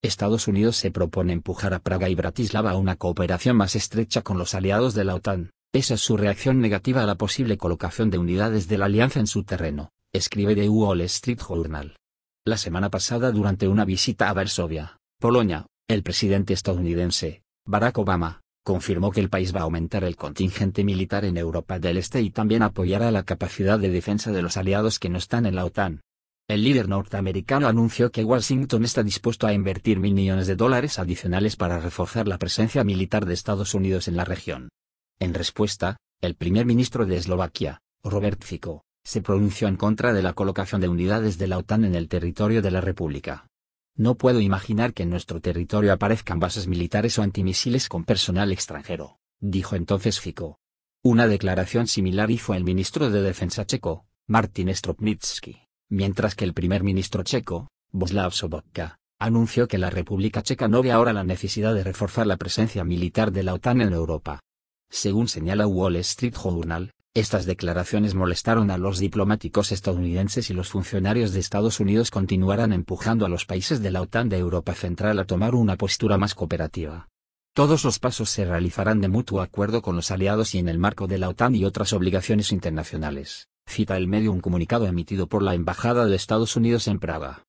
Estados Unidos se propone empujar a Praga y Bratislava a una cooperación más estrecha con los aliados de la OTAN. Esa es su reacción negativa a la posible colocación de unidades de la alianza en su terreno, escribe The Wall Street Journal. La semana pasada durante una visita a Varsovia, Polonia, el presidente estadounidense, Barack Obama, confirmó que el país va a aumentar el contingente militar en Europa del Este y también apoyará la capacidad de defensa de los aliados que no están en la OTAN. El líder norteamericano anunció que Washington está dispuesto a invertir mil millones de dólares adicionales para reforzar la presencia militar de Estados Unidos en la región. En respuesta, el primer ministro de Eslovaquia, Robert Fico, se pronunció en contra de la colocación de unidades de la OTAN en el territorio de la República. No puedo imaginar que en nuestro territorio aparezcan bases militares o antimisiles con personal extranjero, dijo entonces Fico. Una declaración similar hizo el ministro de Defensa checo, Martin Stropnitsky mientras que el primer ministro checo, Boslav Sobotka, anunció que la República Checa no ve ahora la necesidad de reforzar la presencia militar de la OTAN en Europa. Según señala Wall Street Journal, estas declaraciones molestaron a los diplomáticos estadounidenses y los funcionarios de Estados Unidos continuarán empujando a los países de la OTAN de Europa Central a tomar una postura más cooperativa. Todos los pasos se realizarán de mutuo acuerdo con los aliados y en el marco de la OTAN y otras obligaciones internacionales cita el medio un comunicado emitido por la Embajada de Estados Unidos en Praga.